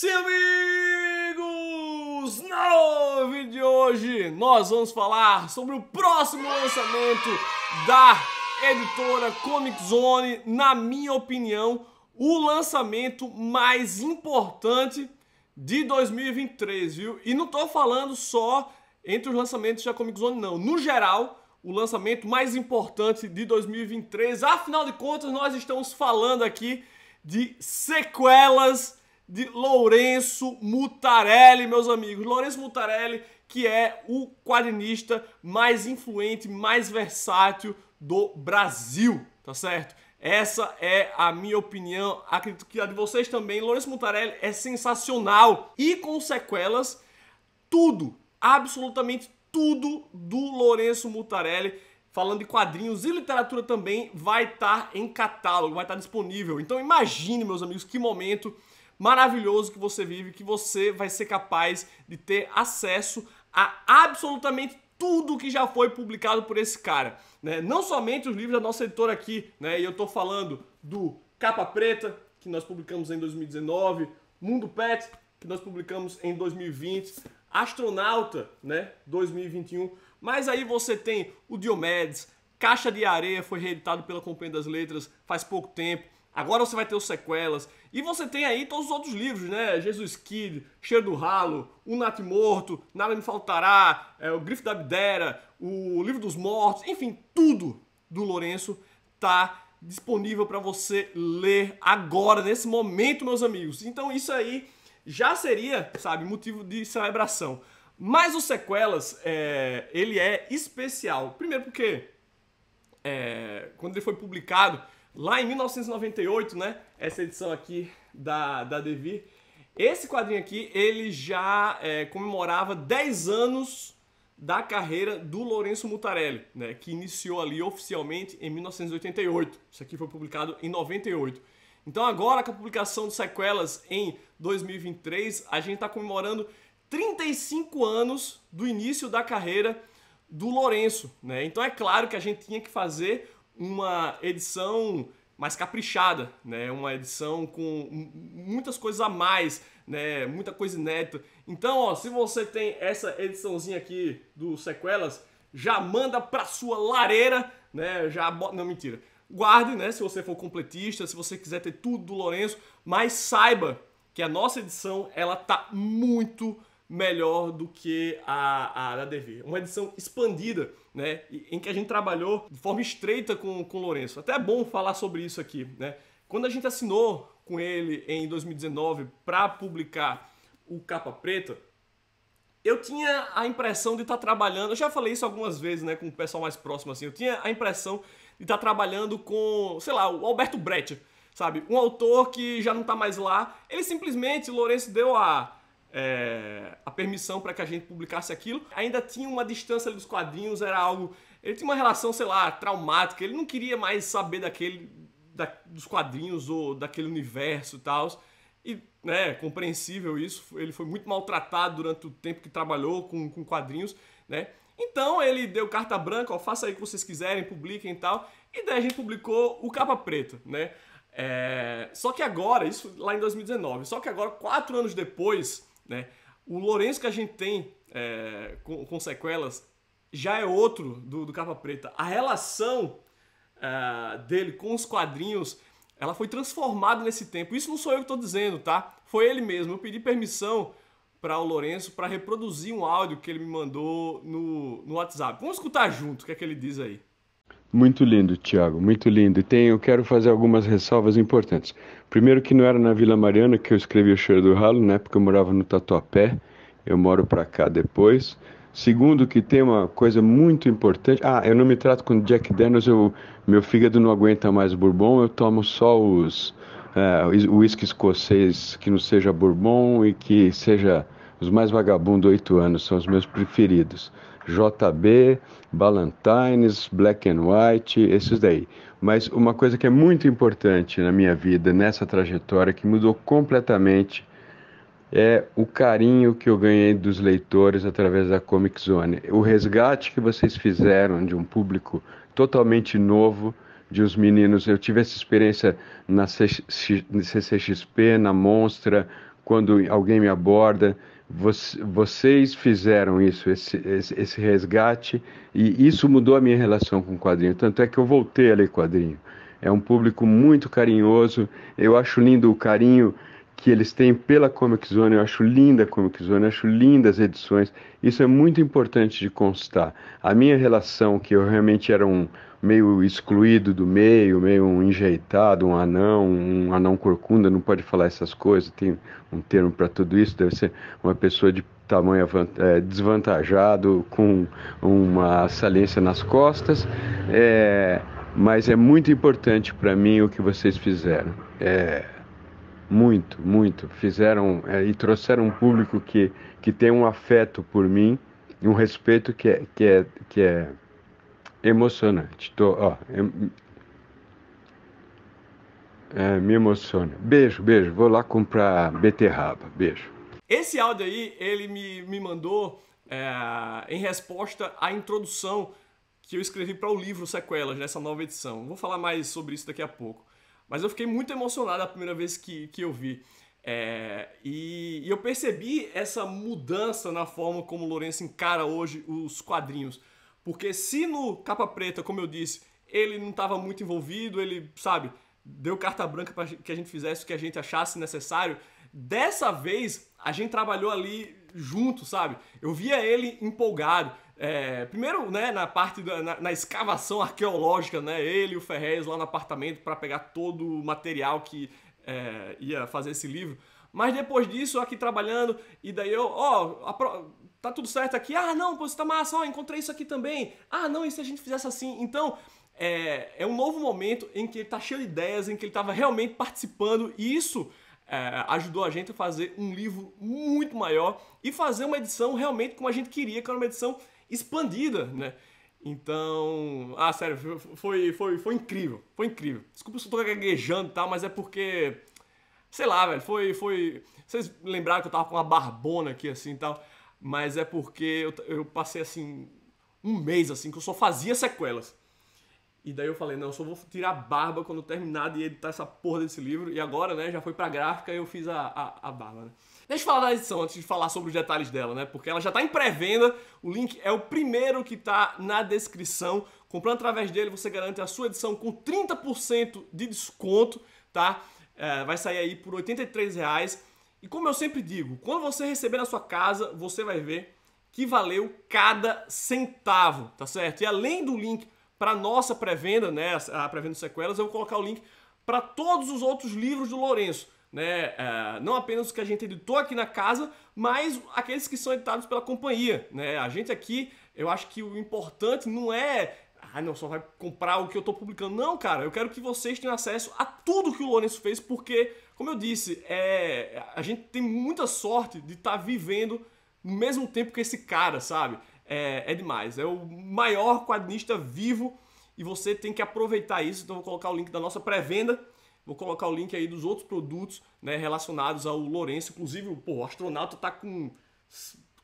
Sim, amigos! No vídeo de hoje nós vamos falar sobre o próximo lançamento da editora Comic Zone, na minha opinião, o lançamento mais importante de 2023, viu? E não tô falando só entre os lançamentos da Comic Zone, não. No geral, o lançamento mais importante de 2023. Afinal de contas, nós estamos falando aqui de sequelas de Lourenço Mutarelli, meus amigos. Lourenço Mutarelli, que é o quadrinista mais influente, mais versátil do Brasil, tá certo? Essa é a minha opinião, acredito que a de vocês também. Lourenço Mutarelli é sensacional e com sequelas, tudo, absolutamente tudo do Lourenço Mutarelli falando de quadrinhos e literatura também vai estar tá em catálogo, vai estar tá disponível. Então imagine, meus amigos, que momento maravilhoso que você vive, que você vai ser capaz de ter acesso a absolutamente tudo que já foi publicado por esse cara. Né? Não somente os livros da nossa editora aqui, né? e eu estou falando do Capa Preta, que nós publicamos em 2019, Mundo Pet, que nós publicamos em 2020, Astronauta, né, 2021. Mas aí você tem o Diomedes, Caixa de Areia foi reeditado pela Companhia das Letras faz pouco tempo. Agora você vai ter os sequelas. E você tem aí todos os outros livros, né? Jesus Kid, Cheiro do Ralo, O Nat Morto, Nada Me Faltará, é, O Grifo da Abdera, O Livro dos Mortos, enfim, tudo do Lourenço tá disponível para você ler agora, nesse momento, meus amigos. Então isso aí já seria, sabe, motivo de celebração. Mas o Sequelas, é, ele é especial. Primeiro porque é, quando ele foi publicado lá em 1998, né? Essa edição aqui da, da Devi. Esse quadrinho aqui, ele já é, comemorava 10 anos da carreira do Lourenço Mutarelli, né, que iniciou ali oficialmente em 1988. Isso aqui foi publicado em 98. Então agora com a publicação de sequelas em 2023, a gente está comemorando 35 anos do início da carreira do Lourenço. Né? Então é claro que a gente tinha que fazer uma edição mais caprichada, né? Uma edição com muitas coisas a mais, né? Muita coisa inédita. Então, ó, se você tem essa ediçãozinha aqui do Sequelas, já manda pra sua lareira, né? Já bota... Não, mentira. Guarde, né? Se você for completista, se você quiser ter tudo do Lourenço, mas saiba que a nossa edição, ela tá muito melhor do que a, a da DV. Uma edição expandida né? Em que a gente trabalhou de forma estreita com, com o Lourenço. Até é bom falar sobre isso aqui, né? Quando a gente assinou com ele em 2019 para publicar o Capa Preta, eu tinha a impressão de estar tá trabalhando. Eu já falei isso algumas vezes, né, com o pessoal mais próximo assim. Eu tinha a impressão de estar tá trabalhando com, sei lá, o Alberto Brecht, sabe? Um autor que já não está mais lá. Ele simplesmente Lourenço deu a é, a permissão para que a gente publicasse aquilo. Ainda tinha uma distância dos quadrinhos, era algo. Ele tinha uma relação, sei lá, traumática. Ele não queria mais saber daquele, da, dos quadrinhos ou daquele universo e tal. E, né, é compreensível isso. Ele foi muito maltratado durante o tempo que trabalhou com, com quadrinhos, né? Então ele deu carta branca, ó, faça aí o que vocês quiserem, publiquem e tal. E daí a gente publicou o Capa Preta, né? É, só que agora, isso lá em 2019, só que agora, quatro anos depois, né? O Lourenço que a gente tem é, com, com, sequelas já é outro do, do Capa Preta. A relação é, dele com os quadrinhos ela foi transformada nesse tempo. Isso não sou eu que estou dizendo, tá? Foi ele mesmo. Eu pedi permissão para o Lourenço para reproduzir um áudio que ele me mandou no, no WhatsApp. Vamos escutar junto o que é que ele diz aí. Muito lindo, Tiago, muito lindo. E tem, eu quero fazer algumas ressalvas importantes. Primeiro que não era na Vila Mariana que eu escrevi o Cheiro do Ralo, né? Porque eu morava no Tatuapé, eu moro para cá depois. Segundo que tem uma coisa muito importante. Ah, eu não me trato com Jack Daniels, eu, meu fígado não aguenta mais bourbon, eu tomo só os é, uh, whisky escocês que não seja bourbon e que seja os mais vagabundos, oito anos, são os meus preferidos. JB, Ballantines, Black and White, esses daí. Mas uma coisa que é muito importante na minha vida, nessa trajetória, que mudou completamente, é o carinho que eu ganhei dos leitores através da Comic Zone. O resgate que vocês fizeram de um público totalmente novo, de uns meninos. Eu tive essa experiência na CCXP, na Monstra, quando alguém me aborda vocês fizeram isso, esse, esse, esse, resgate, e isso mudou a minha relação com o quadrinho. Tanto é que eu voltei a ler quadrinho. É um público muito carinhoso. Eu acho lindo o carinho que eles têm pela Comic Zone. Eu acho linda a Comic Zone, eu acho lindas as edições. Isso é muito importante de constar. A minha relação, que eu realmente era um meio excluído do meio, meio um enjeitado, um anão, um anão corcunda, não pode falar essas coisas, tem um termo para tudo isso, deve ser uma pessoa de tamanho é, desvantajado, com uma saliência nas costas. É, mas é muito importante para mim o que vocês fizeram. É, muito, muito. Fizeram é, e trouxeram um público que, que tem um afeto por mim e um respeito que é, que é, que é emocionante. Tô, ó, é, me emociona. Beijo, beijo. Vou lá comprar beterraba. Beijo. Esse áudio aí, ele me, me mandou é, em resposta à introdução que eu escrevi para o livro Sequelas, nessa nova edição. Vou falar mais sobre isso daqui a pouco. Mas eu fiquei muito emocionado a primeira vez que, que eu vi. É, e, e, eu percebi essa mudança na forma como o Lourenço encara hoje os quadrinhos. Porque se no Capa Preta, como eu disse, ele não estava muito envolvido, ele, sabe, deu carta branca para que a gente fizesse o que a gente achasse necessário, dessa vez a gente trabalhou ali junto, sabe? Eu via ele empolgado, é, primeiro, né, na parte da, na, na, escavação arqueológica, né, ele e o Ferrez lá no apartamento para pegar todo o material que é, ia fazer esse livro. Mas depois disso, aqui trabalhando, e daí eu, ó, tá tudo certo aqui. Ah, não, pô, isso tá massa, ó, encontrei isso aqui também. Ah, não, e se a gente fizesse assim? Então, é, é um novo momento em que ele tá cheio de ideias, em que ele tava realmente participando, e isso é, ajudou a gente a fazer um livro muito maior e fazer uma edição realmente como a gente queria, que era uma edição expandida, né? Então, ah, sério, foi, foi, foi incrível, foi incrível. Desculpa se eu tô gaguejando e tal, mas é porque, sei lá, velho, foi, foi... Vocês lembraram que eu tava com uma barbona aqui, assim, e tal, mas é porque eu, eu passei, assim, um mês, assim, que eu só fazia sequelas. E daí eu falei, não, eu só vou tirar a barba quando eu terminar de editar essa porra desse livro. E agora, né, já foi pra gráfica e eu fiz a, a, a barba, né? Deixa eu falar da edição antes de falar sobre os detalhes dela, né? Porque ela já está em pré-venda, o link é o primeiro que está na descrição. Comprando através dele, você garante a sua edição com 30% de desconto, tá? É, vai sair aí por R$ 83,00. E como eu sempre digo, quando você receber na sua casa, você vai ver que valeu cada centavo, tá certo? E além do link para nossa pré-venda, né, a pré-venda de sequelas, eu vou colocar o link para todos os outros livros do Lourenço né? É, não apenas os que a gente editou aqui na casa, mas aqueles que são editados pela companhia, né? A gente aqui, eu acho que o importante não é ah, não, só vai comprar o que eu tô publicando. Não, cara, eu quero que vocês tenham acesso a tudo que o Lourenço fez, porque, como eu disse, é, a gente tem muita sorte de estar tá vivendo no mesmo tempo que esse cara, sabe? É, é demais. É o maior quadrinista vivo e você tem que aproveitar isso. Então, vou colocar o link da nossa pré-venda Vou colocar o link aí dos outros produtos né, relacionados ao Lourenço. Inclusive, pô, o astronauta tá com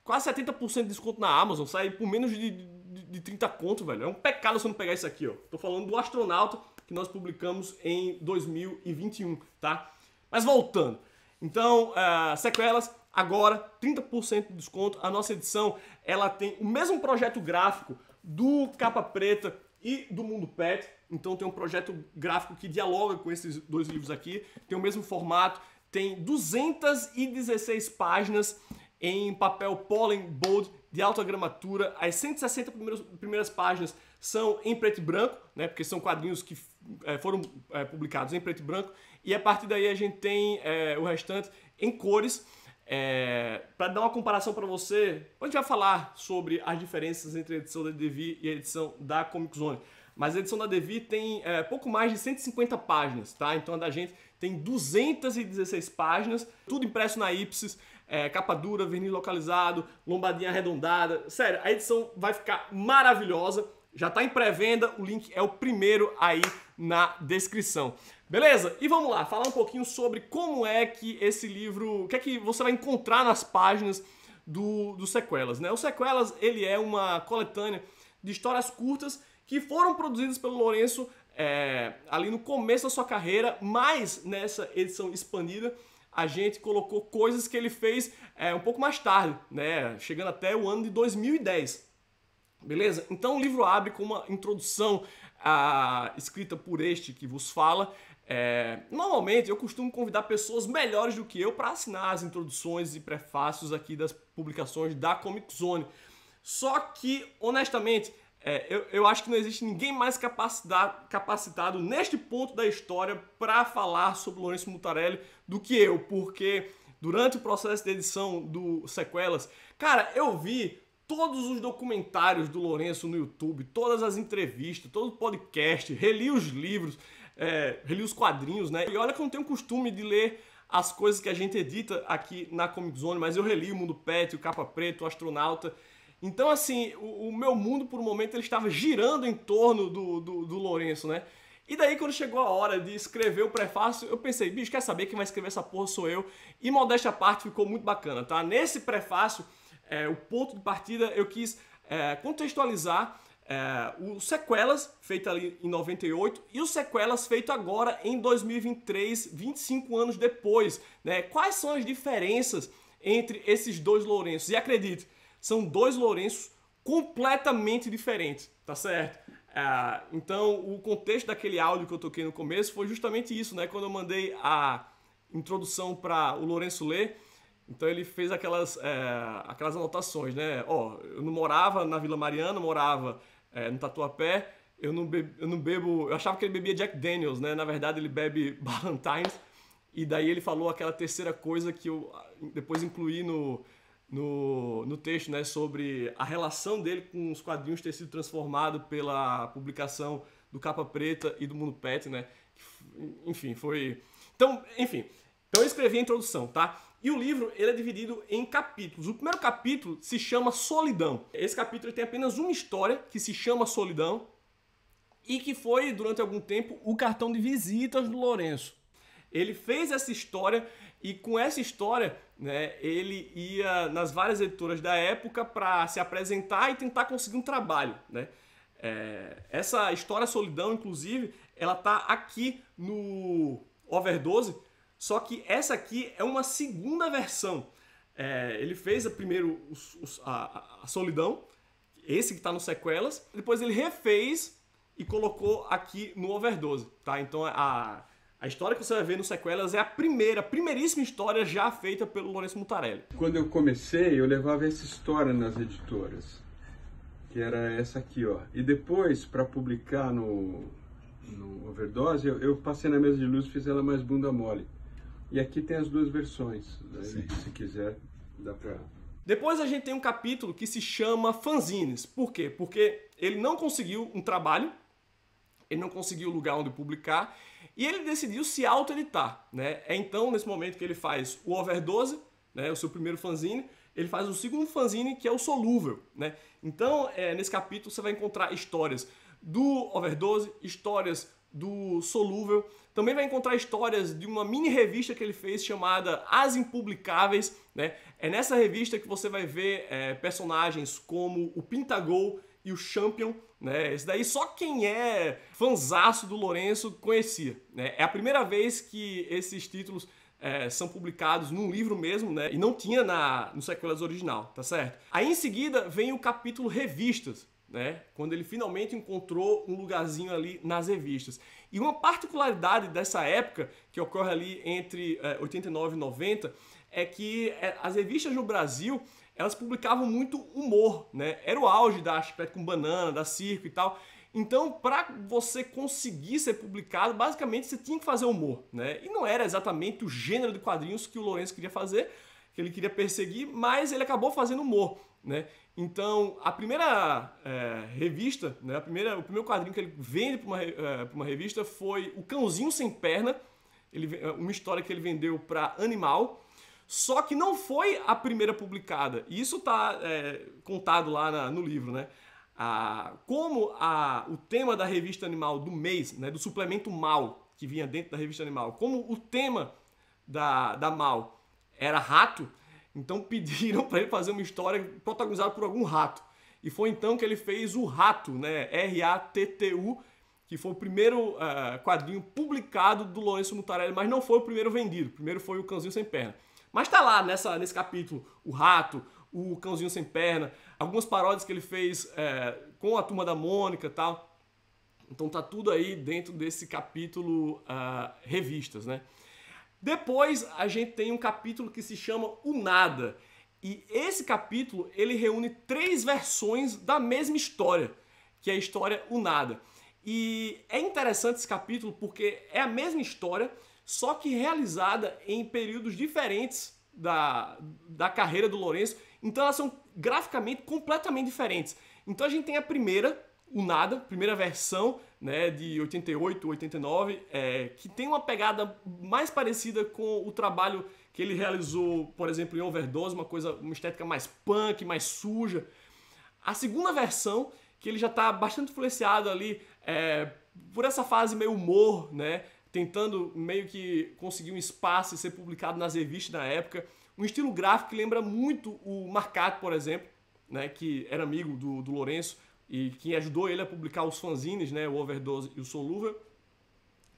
quase 70% de desconto na Amazon. Sai por menos de, de, de 30 conto, velho. É um pecado eu não pegar isso aqui, ó. Tô falando do astronauta que nós publicamos em 2021, tá? Mas voltando. Então, uh, sequelas, agora 30% de desconto. A nossa edição ela tem o mesmo projeto gráfico do Capa Preta e do Mundo Pet. Então tem um projeto gráfico que dialoga com esses dois livros aqui, tem o mesmo formato, tem 216 páginas em papel Pollen Bold de alta gramatura. As 160 primeiras, primeiras páginas são em preto e branco, né, porque são quadrinhos que é, foram é, publicados em preto e branco. E a partir daí a gente tem é, o restante em cores. É, para dar uma comparação para você, a gente vai falar sobre as diferenças entre a edição da Devi e a edição da Comic Zone. Mas a edição da Devi tem é, pouco mais de 150 páginas, tá? Então a da gente tem 216 páginas, tudo impresso na Ipsis, é, capa dura, verniz localizado, lombadinha arredondada. Sério, a edição vai ficar maravilhosa. Já está em pré-venda, o link é o primeiro aí na descrição. Beleza? E vamos lá, falar um pouquinho sobre como é que esse livro, o que é que você vai encontrar nas páginas do, do Sequelas, né? O Sequelas, ele é uma coletânea de histórias curtas que foram produzidas pelo Lourenço é, ali no começo da sua carreira, mas nessa edição expandida a gente colocou coisas que ele fez é, um pouco mais tarde, né? Chegando até o ano de 2010. Beleza? Então o livro abre com uma introdução a, ah, escrita por este que vos fala, é, normalmente eu costumo convidar pessoas melhores do que eu para assinar as introduções e prefácios aqui das publicações da Comic Zone. Só que, honestamente, é, eu, eu, acho que não existe ninguém mais capacitado neste ponto da história para falar sobre Lourenço Mutarelli do que eu, porque durante o processo de edição do Sequelas, cara, eu vi todos os documentários do Lourenço no YouTube, todas as entrevistas, todo o podcast, reli os livros é, reli os quadrinhos, né? E olha que eu não tenho costume de ler as coisas que a gente edita aqui na Comic Zone, mas eu reli o Mundo Pet, o Capa Preto, o Astronauta. Então, assim, o, o meu mundo, por um momento, ele estava girando em torno do, do, do Lourenço, né? E daí, quando chegou a hora de escrever o prefácio, eu pensei, bicho, quer saber quem vai escrever essa porra sou eu. E modéstia à parte, ficou muito bacana, tá? Nesse prefácio, é, o ponto de partida, eu quis é, contextualizar é, o Sequelas, feito ali em 98, e o Sequelas, feito agora em 2023, 25 anos depois. Né? Quais são as diferenças entre esses dois Lourenços? E acredite, são dois Lourenços completamente diferentes, tá certo? É, então, o contexto daquele áudio que eu toquei no começo foi justamente isso, né? Quando eu mandei a introdução para o Lourenço ler, então ele fez aquelas, é, aquelas anotações, né? Ó, oh, eu não morava na Vila Mariana, morava é, no Tatuapé. Eu não, bebo, eu não bebo. Eu achava que ele bebia Jack Daniels, né? Na verdade, ele bebe Ballantines. E daí ele falou aquela terceira coisa que eu ah, depois incluí no, no, no texto, né? Sobre a relação dele com os quadrinhos ter sido transformado pela publicação do Capa Preta e do Mundo Pet, né? Enfim, foi. Então, enfim. Então eu escrevi a introdução, tá? E o livro ele é dividido em capítulos. O primeiro capítulo se chama Solidão. Esse capítulo tem apenas uma história que se chama Solidão e que foi durante algum tempo o cartão de visitas do Lourenço. Ele fez essa história e com essa história, né, ele ia nas várias editoras da época para se apresentar e tentar conseguir um trabalho, né? É, essa história Solidão, inclusive, ela tá aqui no overdose só que essa aqui é uma segunda versão. É, ele fez a primeiro os, os, a, a, Solidão, esse que está no Sequelas. Depois ele refez e colocou aqui no Overdose, tá? Então a, a história que você vai ver no Sequelas é a primeira, a primeiríssima história já feita pelo Lourenço Mutarelli. Quando eu comecei, eu levava essa história nas editoras, que era essa aqui, ó. E depois, para publicar no, no Overdose, eu, eu passei na mesa de luz e fiz ela mais bunda mole. E aqui tem as duas versões, né? se quiser dá para. Depois a gente tem um capítulo que se chama Fanzines. Por quê? Porque ele não conseguiu um trabalho, ele não conseguiu lugar onde publicar e ele decidiu se autoeditar, né? É então nesse momento que ele faz o Overdose, né, o seu primeiro fanzine, ele faz o segundo fanzine que é o Solúvel, né? Então, é, nesse capítulo você vai encontrar histórias do Overdose, histórias do Solúvel, também vai encontrar histórias de uma mini revista que ele fez chamada As Impublicáveis. Né? É nessa revista que você vai ver é, personagens como o Pintagol e o Champion. Né? Esse daí só quem é fanzaço do Lourenço conhecia. Né? É a primeira vez que esses títulos é, são publicados num livro mesmo, né? E não tinha na, no Sequelas original, tá certo? Aí em seguida vem o capítulo Revistas, né? Quando ele finalmente encontrou um lugarzinho ali nas revistas. E uma particularidade dessa época, que ocorre ali entre é, eh, 89 e 90, é que eh, as revistas no Brasil elas publicavam muito humor, né? Era o auge da Chiclete com Banana, da Circo e tal. Então, para você conseguir ser publicado, basicamente você tinha que fazer humor, né? E não era exatamente o gênero de quadrinhos que o Lourenço queria fazer, que ele queria perseguir, mas ele acabou fazendo humor, né? Então, a primeira é, revista, né, a primeira, o primeiro quadrinho que ele vende para uma, é, uma, revista foi O Cãozinho Sem Perna, ele, é, uma história que ele vendeu para Animal, só que não foi a primeira publicada. E isso está é, contado lá na, no livro, né? como a, o tema da revista Animal do mês, né, do suplemento Mal, que vinha dentro da revista Animal, como o tema da, da Mal era rato, então pediram para ele fazer uma história protagonizada por algum rato. E foi então que ele fez o Rato, né? R-A-T-T-U, que foi o primeiro uh, quadrinho publicado do Lourenço Mutarelli, mas não foi o primeiro vendido. O primeiro foi o Cãozinho Sem Perna. Mas tá lá nessa, nesse capítulo o Rato, o Cãozinho Sem Perna, algumas paródias que ele fez eh, com a Turma da Mônica e tal. Então tá tudo aí dentro desse capítulo uh, revistas, né? Depois a gente tem um capítulo que se chama O Nada. E esse capítulo ele reúne três versões da mesma história, que é a história O Nada. E é interessante esse capítulo porque é a mesma história, só que realizada em períodos diferentes da, da carreira do Lourenço. Então elas são graficamente completamente diferentes. Então a gente tem a primeira, o nada, primeira versão, né, de 88, 89, é, que tem uma pegada mais parecida com o trabalho que ele realizou, por exemplo, em Overdose, uma coisa, uma estética mais punk, mais suja. A segunda versão, que ele já está bastante influenciado ali é, por essa fase meio humor, né, tentando meio que conseguir um espaço e ser publicado nas revistas na época. Um estilo gráfico que lembra muito o Marcato, por exemplo, né, que era amigo do, do Lourenço, e que ajudou ele a publicar os fanzines, né, o Overdose e o Solúvel.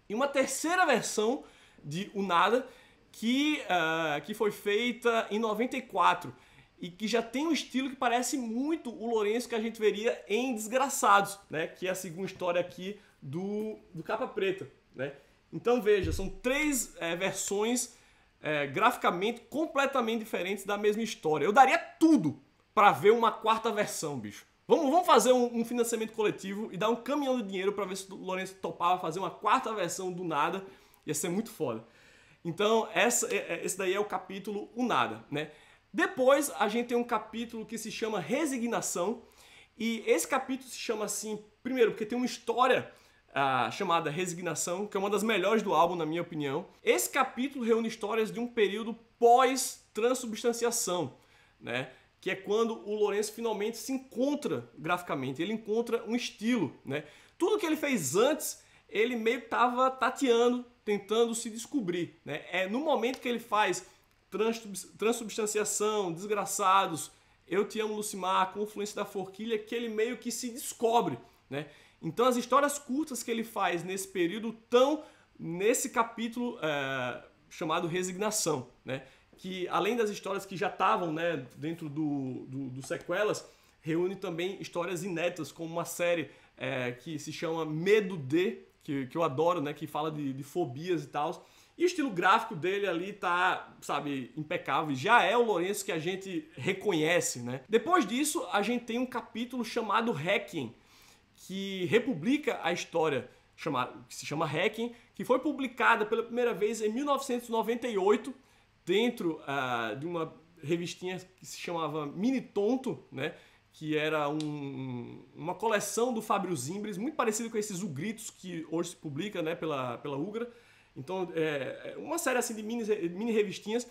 E uma terceira versão de O Nada, que, uh, que foi feita em 94 e que já tem um estilo que parece muito o Lourenço que a gente veria em Desgraçados, né, que é a segunda história aqui do, do Capa Preta. Né? Então veja, são três é, versões é, graficamente completamente diferentes da mesma história. Eu daria tudo para ver uma quarta versão, bicho. Vamos, vamos fazer um, um, financiamento coletivo e dar um caminhão de dinheiro para ver se o Lourenço topava fazer uma quarta versão do nada. Ia ser muito foda. Então, essa, é, é, esse daí é o capítulo O Nada, né? Depois a gente tem um capítulo que se chama Resignação. E esse capítulo se chama assim, primeiro, porque tem uma história ah, chamada Resignação, que é uma das melhores do álbum, na minha opinião. Esse capítulo reúne histórias de um período pós-transubstanciação, né? que é quando o Lourenço finalmente se encontra graficamente, ele encontra um estilo, né? Tudo que ele fez antes, ele meio que tava tateando, tentando se descobrir, né? É no momento que ele faz Transubstanciação, Desgraçados, Eu Te Amo Lucimar, Confluência da Forquilha, que ele meio que se descobre, né? Então as histórias curtas que ele faz nesse período tão nesse capítulo é, chamado Resignação, né? que além das histórias que já estavam né, dentro do, do, do, sequelas, reúne também histórias inéditas, como uma série é, que se chama Medo de, que, que eu adoro, né, que fala de, de fobias e tal. E o estilo gráfico dele ali tá, sabe, impecável. Já é o Lourenço que a gente reconhece, né? Depois disso, a gente tem um capítulo chamado Hacking, que republica a história chamada, que se chama Hacking, que foi publicada pela primeira vez em 1998 dentro ah, de uma revistinha que se chamava Mini Tonto, né? que era um, uma coleção do Fábio Zimbres, muito parecido com esses Ugritos que hoje se publica né, pela, pela Ugra. Então, é, é uma série assim de mini, mini revistinhas.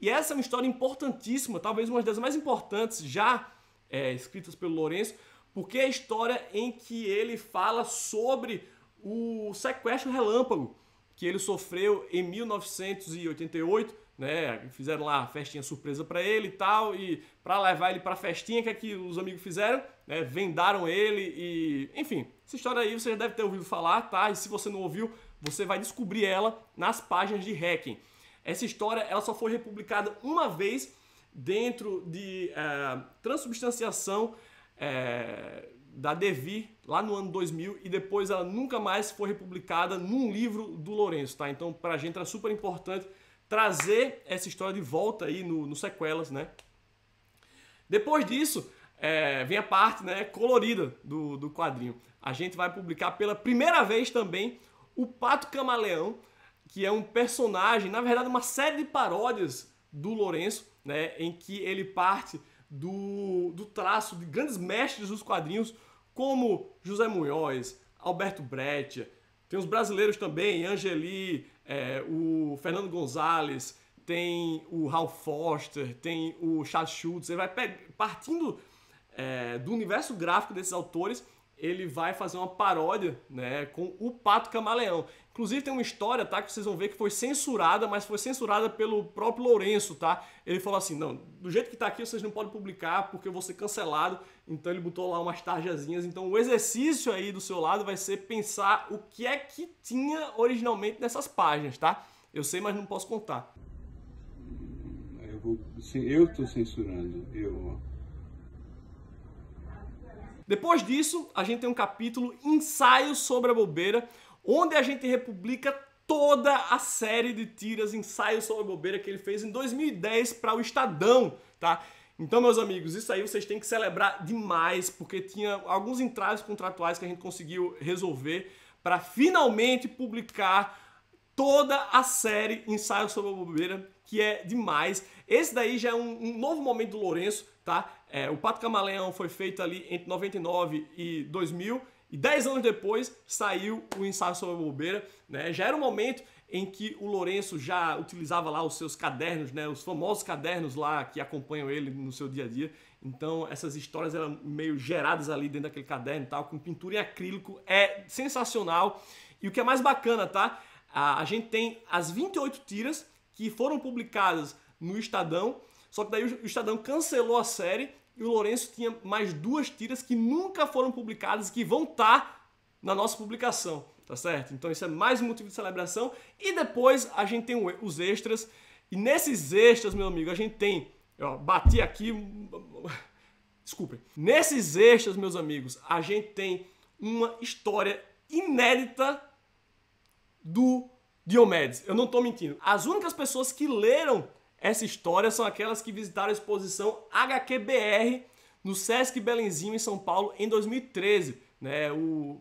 E essa é uma história importantíssima, talvez uma das mais importantes já é, escritas pelo Lourenço, porque é a história em que ele fala sobre o sequestro relâmpago que ele sofreu em 1988 né? Fizeram lá a festinha surpresa para ele e tal, e para levar ele para festinha que, é que os amigos fizeram, né? Vendaram ele e, enfim, essa história aí você já deve ter ouvido falar, tá? E se você não ouviu, você vai descobrir ela nas páginas de hacking. Essa história ela só foi republicada uma vez dentro de é, transubstanciação é, da Devi lá no ano 2000 e depois ela nunca mais foi republicada num livro do Lourenço, tá? Então para a gente era super importante trazer essa história de volta aí no, no sequelas, né? Depois disso, é, vem a parte né, colorida do, do quadrinho. A gente vai publicar pela primeira vez também o Pato Camaleão, que é um personagem, na verdade, uma série de paródias do Lourenço, né, em que ele parte do, do traço de grandes mestres dos quadrinhos, como José Munhoz, Alberto Breccia, tem os brasileiros também, Angeli, é, o Fernando Gonzalez, tem o Ralph Foster, tem o Chad Schultz, ele vai partindo é, do universo gráfico desses autores, ele vai fazer uma paródia né, com o Pato Camaleão. Inclusive tem uma história, tá? Que vocês vão ver que foi censurada, mas foi censurada pelo próprio Lourenço, tá? Ele falou assim, não, do jeito que tá aqui vocês não podem publicar porque eu vou ser cancelado. Então ele botou lá umas tarjazinhas. Então o exercício aí do seu lado vai ser pensar o que é que tinha originalmente nessas páginas, tá? Eu sei, mas não posso contar. Eu vou, eu tô censurando, eu... Depois disso, a gente tem um capítulo ensaio sobre a bobeira, onde a gente republica toda a série de tiras, ensaios sobre bobeira que ele fez em 2010 para o Estadão, tá? Então, meus amigos, isso aí vocês têm que celebrar demais, porque tinha alguns entraves contratuais que a gente conseguiu resolver para finalmente publicar toda a série Ensaio sobre a Bobeira, que é demais. Esse daí já é um, um novo momento do Lourenço, tá? É, o Pato Camaleão foi feito ali entre 99 e 2000, e 10 anos depois saiu o ensaio sobre a bobeira, né? Já era um momento em que o Lourenço já utilizava lá os seus cadernos, né? Os famosos cadernos lá que acompanham ele no seu dia a dia. Então essas histórias eram meio geradas ali dentro daquele caderno e tal, com pintura em acrílico, é sensacional. E o que é mais bacana, tá? A, a gente tem as 28 tiras que foram publicadas no Estadão, só que daí o Estadão cancelou a série e o Lourenço tinha mais duas tiras que nunca foram publicadas e que vão estar tá na nossa publicação, tá certo? Então isso é mais um motivo de celebração. E depois a gente tem os extras. E nesses extras, meu amigo, a gente tem. ó, bati aqui. Desculpem. Nesses extras, meus amigos, a gente tem uma história inédita do Diomedes. Eu não estou mentindo. As únicas pessoas que leram essa história são aquelas que visitaram a exposição HQBR no Sesc Belenzinho, em São Paulo, em 2013. Né?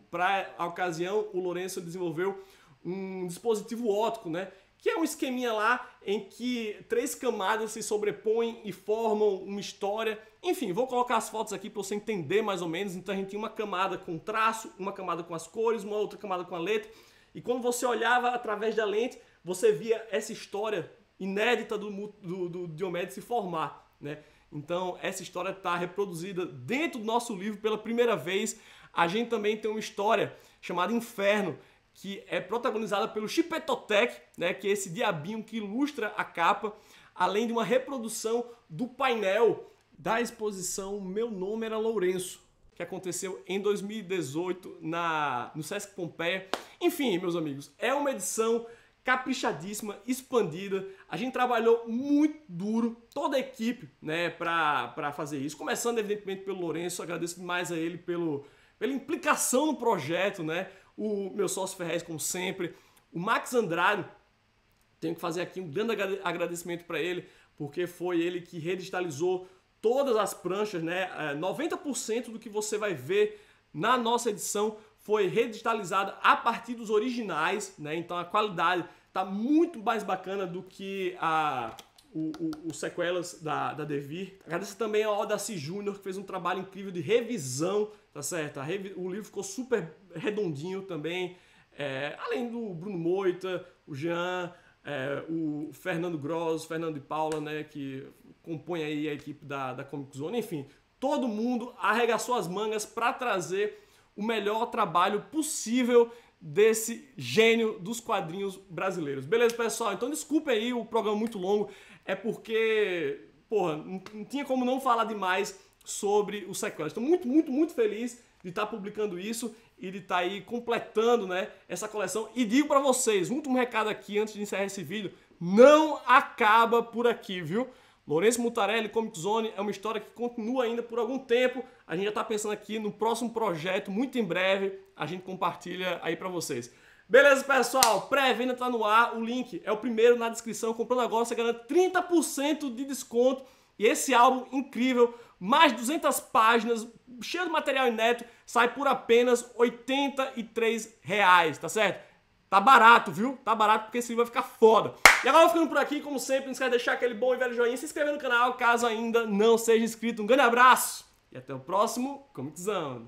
Para a ocasião, o Lourenço desenvolveu um dispositivo óptico, né? que é um esqueminha lá em que três camadas se sobrepõem e formam uma história. Enfim, vou colocar as fotos aqui para você entender mais ou menos. Então a gente tinha uma camada com traço, uma camada com as cores, uma outra camada com a letra. E quando você olhava através da lente, você via essa história inédita do, do, do Diomedes se formar, né? Então, essa história está reproduzida dentro do nosso livro pela primeira vez. A gente também tem uma história chamada Inferno, que é protagonizada pelo Chipetotec, né, que é esse diabinho que ilustra a capa, além de uma reprodução do painel da exposição Meu Nome Era Lourenço, que aconteceu em 2018 na, no Sesc Pompeia. Enfim, meus amigos, é uma edição caprichadíssima, expandida. A gente trabalhou muito duro, toda a equipe, né, para fazer isso. Começando, evidentemente, pelo Lourenço, agradeço demais a ele pelo, pela implicação no projeto, né? O meu sócio Ferrez, como sempre. O Max Andrade, tenho que fazer aqui um grande agradecimento para ele, porque foi ele que redigitalizou todas as pranchas, né? 90% é, do que você vai ver na nossa edição foi redigitalizada a partir dos originais, né? Então a qualidade tá muito mais bacana do que a o, o, o sequelas da, da Devir. Agradeço também ao Odacy Júnior, que fez um trabalho incrível de revisão, tá certo? Revi o livro ficou super redondinho também. É, além do Bruno Moita, o Jean, é, o Fernando Gross, Fernando e Paula, né, que compõem aí a equipe da, da Comic Zone. Enfim, todo mundo arregaçou as mangas para trazer o melhor trabalho possível desse gênio dos quadrinhos brasileiros. Beleza, pessoal? Então desculpe aí o programa muito longo, é porque, porra, não tinha como não falar demais sobre o sequestro. Estou muito, muito, muito feliz de estar tá publicando isso e de estar tá aí completando, né, essa coleção. E digo para vocês, um último recado aqui antes de encerrar esse vídeo, não acaba por aqui, viu? Lourenço Mutarelli, Comic Zone, é uma história que continua ainda por algum tempo. A gente já está pensando aqui no próximo projeto, muito em breve, a gente compartilha aí para vocês. Beleza, pessoal? Pré-venda tá no ar, o link é o primeiro na descrição. Comprando agora você garante 30% de desconto. E esse álbum incrível, mais de 200 páginas, cheio de material inédito, sai por apenas R$83, reais, tá certo? Tá barato, viu? Tá barato porque esse livro vai ficar foda. E agora ficando por aqui, como sempre, não esquece de deixar aquele bom e velho joinha, se inscrever no canal caso ainda não seja inscrito. Um grande abraço e até o próximo Comic Zone.